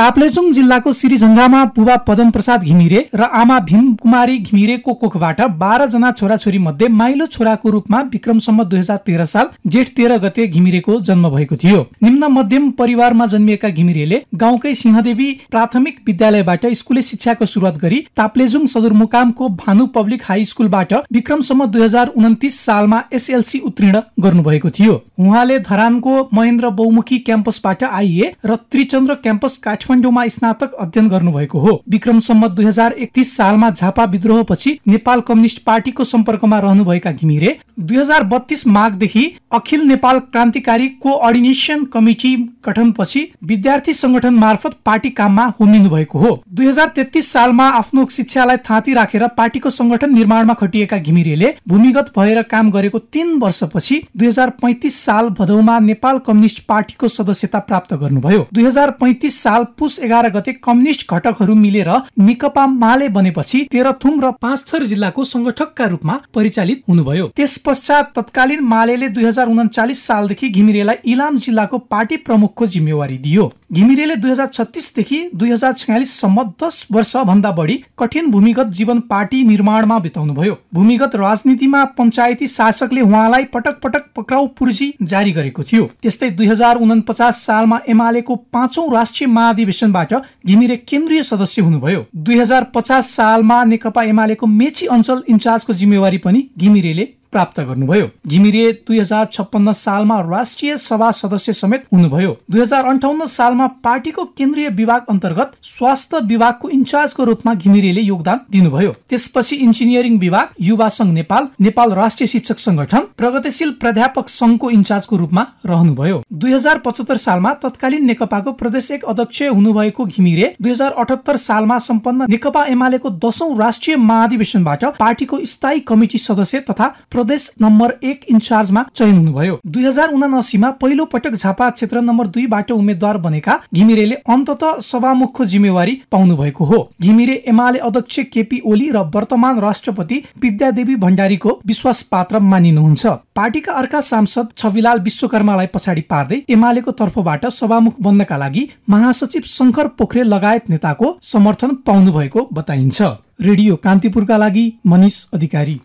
ताप्लेजुङ जिल्लाको श्रीझङ्गामा बुबा पदमप्रसाद घिमिरे र आमा भीम कुमारी घिमिरेको कोखबाट बाह्रजना छोराछोरी मध्ये माइलो छोराको रूपमा विक्रमसम्म दुई हजार तेह्र साल जेठ तेह्र गते घिमिरेको जन्म भएको थियो निम्न मध्यम परिवारमा जन्मिएका घिमिरेले गाउँकै सिंहदेवी प्राथमिक विद्यालयबाट स्कुली शिक्षाको सुरुवात गरी ताप्लेजुङ सदरमुकामको भानु पब्लिक हाई स्कुलबाट विक्रमसम्म दुई हजार उन्तिस सालमा एसएलसी उत्तीर्ण गर्नुभएको थियो उहाँले धरानको महेन्द्र बहुमुखी क्याम्पसबाट आइए र त्रिचन्द्र क्याम्पस काठमाडौँमा स्नातक अध्ययन गर्नुभएको हो विक्रम सम्म दुई सालमा झापा विद्रोहपछि नेपाल कम्युनिस्ट पार्टीको सम्पर्कमा रहनुभएका घिमिरे दुई हजार बत्तीस माघदेखि अखिल नेपाल क्रान्तिकारी कोअर्डिनेसन कमिटी गठनपछि विद्यार्थी संगठन मार्फत पार्टी काममा होमिनु भएको हो दुई हजार तेत्तिस सालमा आफ्नो शिक्षालाई थाँती राखेर पार्टीको संगठन निर्माणमा खटिएका घिमिरेले भूमिगत भएर काम गरेको तीन वर्षपछि दुई हजार पैतिस साल भदौमा नेपाल कम्युनिस्ट पार्टीको सदस्यता प्राप्त गर्नुभयो दुई हजार पैतिस साल पुस एघार गते कम्युनिस्ट घटकहरू मिलेर नेकपा माले बनेपछि तेह्रथुम र पाँचथर जिल्लाको संगठकका रूपमा परिचालित हुनुभयो त्यस पश्चात तत्कालीन माले दुई हजार उन्चालिस सालदेखि घिमिरेलाई इलाम जिल्लाको पार्टी प्रमुखको जिम्मेवारी दियो घिमिरेले दुई हजार छत्तिसदेखि दुई हजार छयालिससम्म दस वर्ष भन्दा बढी कठिन भूमिगत जीवन पार्टी निर्माणमा बिताउनुभयो भूमिगत राजनीतिमा पञ्चायती शासकले उहाँलाई पटक पटक पक्राउ पुर्जी जारी गरेको थियो त्यस्तै दुई हजार उनपचास सालमा एमालेको पाँचौं राष्ट्रिय महाधिवेशनबाट घिमिरे केन्द्रीय सदस्य हुनुभयो दुई हजार पचास सालमा नेकपा एमालेको मेची अञ्चल इन्चार्जको जिम्मेवारी पनि घिमिरेले प्राप्त गर्नुभयो घिमिरे दुई हजार छप्पन्न सालमा राष्ट्रिय सभा सदस्य समेत हुनुभयो दुई हजार अन्ठाउन्न सालमा पार्टीको केन्द्रीय विभाग अन्तर्गत स्वास्थ्य विभागको इन्चार्जको रूपमा घिमिरेले योगदान दिनुभयो त्यसपछि इन्जिनियरिङ विभाग युवा संघ नेपाल नेपाल राष्ट्रिय शिक्षक संगठन प्रगतिशील प्राध्यापक संघको इन्चार्जको रूपमा रहनुभयो दुई हजार पचहत्तर सालमा तत्कालीन नेकपाको प्रदेश एक अध्यक्ष हुनुभएको घिमिरे दुई हजार अठहत्तर सालमा सम्पन्न नेकपा एमालेको दशौं राष्ट्रिय महाधिवेशनबाट पार्टीको स्थायी कमिटी सदस्य तथा प्रदेश नम्बर एक इन्चार्जमा चयन हुनुभयो दुई हजार उनासीमा पहिलो पटक झापा क्षेत्र नम्बर दुईबाट उम्मेद्वार बनेका घिमिरेले अन्तत सभामुखको जिम्मेवारी पाउनु भएको हो घिमिरे एमाले अध्यक्ष केपी ओली र वर्तमान राष्ट्रपति विद्यादेवी भण्डारीको विश्वास पात्र मानिनुहुन्छ पार्टीका अर्का सांसद छविलाल विश्वकर्मालाई पछाडि पार्दै एमालेको तर्फबाट सभामुख बन्नका लागि महासचिव शङ्कर पोखरेल लगायत नेताको समर्थन पाउनु भएको बताइन्छ रेडियो कान्तिपुरका लागि मनिष अधिकारी